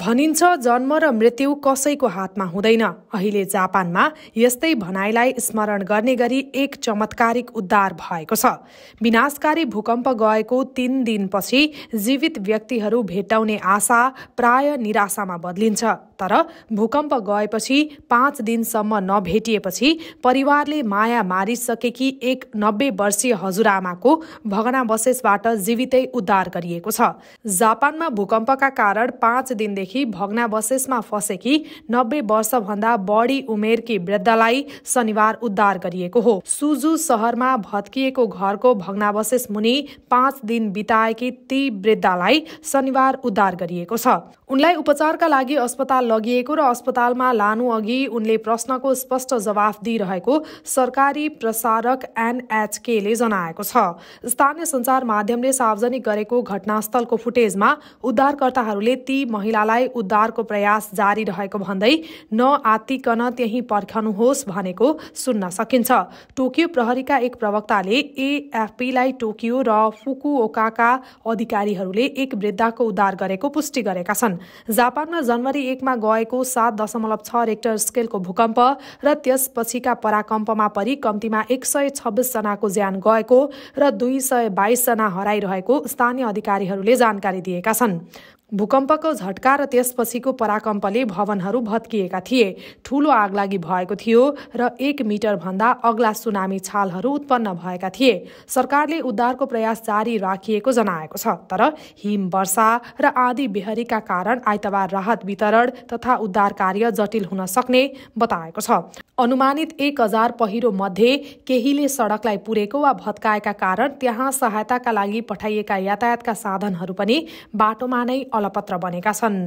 भनिन्छ जन्म र मृत्यु कसैको हातमा हुँदैन अहिले जापानमा यस्तै भनाइलाई स्मरण गर्ने गरी एक चमत्कारिक उद्धार भएको छ विनाशकारी भूकम्प गएको तीन दिनपछि जीवित व्यक्तिहरू भेट्टाउने आशा प्राय निराशामा बदलिन्छ तर भूकम्प गएपछि पाँच दिनसम्म नभेटिएपछि परिवारले माया मारिसकेकी एक नब्बे वर्षीय हजुरआमाको भगनावशेषबाट जीवितै उद्धार गरिएको छ जापानमा भूकम्पका कारण पाँच दिन वर्षदेखि भग्नावशेषमा फँसेकी नब्बे वर्षभन्दा बढी उमेरकी वृद्धलाई शनिबार उद्धार गरिएको हो सुजु सहरमा भत्किएको घरको भग्नावशेष मुनि पाँच दिन बिताएकी ती वृद्धालाई शनिबार उद्धार गरिएको छ उनलाई उपचारका लागि अस्पताल लगिएको र अस्पतालमा लानु अघि उनले प्रश्नको स्पष्ट जवाफ दिइरहेको सरकारी प्रसारक एनएचकेले जनाएको छ स्थानीय सञ्चार माध्यमले सार्वजनिक गरेको घटनास्थलको फुटेजमा उद्धारकर्ताहरूले ती महिला जनतालाई उद्धारको प्रयास जारी रहेको भन्दै नआतिकन त्यही पर्खनुहोस् भनेको सुन्न सकिन्छ टोकियो प्रहरीका एक प्रवक्ताले एएफपीलाई टोकियो र फुकुओकाका अधिकारीहरूले एक वृद्धाको उद्धार गरेको पुष्टि गरेका छन् जापानमा जनवरी एकमा गएको सात दशमलव छ रेक्टर स्केलको भूकम्प र त्यसपछिका पराकम्पमा परि कम्तीमा एक सय छब्बिसजनाको ज्यान गएको र दुई सय बाइसजना हराइरहेको स्थानीय अधिकारीहरूले जानकारी दिएका छन् भूकम्पको झट्का र त्यसपछिको पराकम्पले भवनहरू भत्किएका थिए ठूलो आगलागी भएको थियो र एक मिटरभन्दा अग्ला सुनामी छालहरू उत्पन्न भएका थिए सरकारले उद्धारको प्रयास जारी राखिएको जनाएको छ तर हिम वर्षा र आँधी बेहरीका कारण आइतबार राहत वितरण तथा उद्धार कार्य जटिल हुन सक्ने बताएको छ अनुमानित एक हजार पहिरो मध्ये केहीले सडकलाई पुरेको वा भत्काएका कारण त्यहाँ सहायताका लागि पठाइएका यातायातका साधनहरू पनि बाटोमा नै अलपत्र बनेका छन्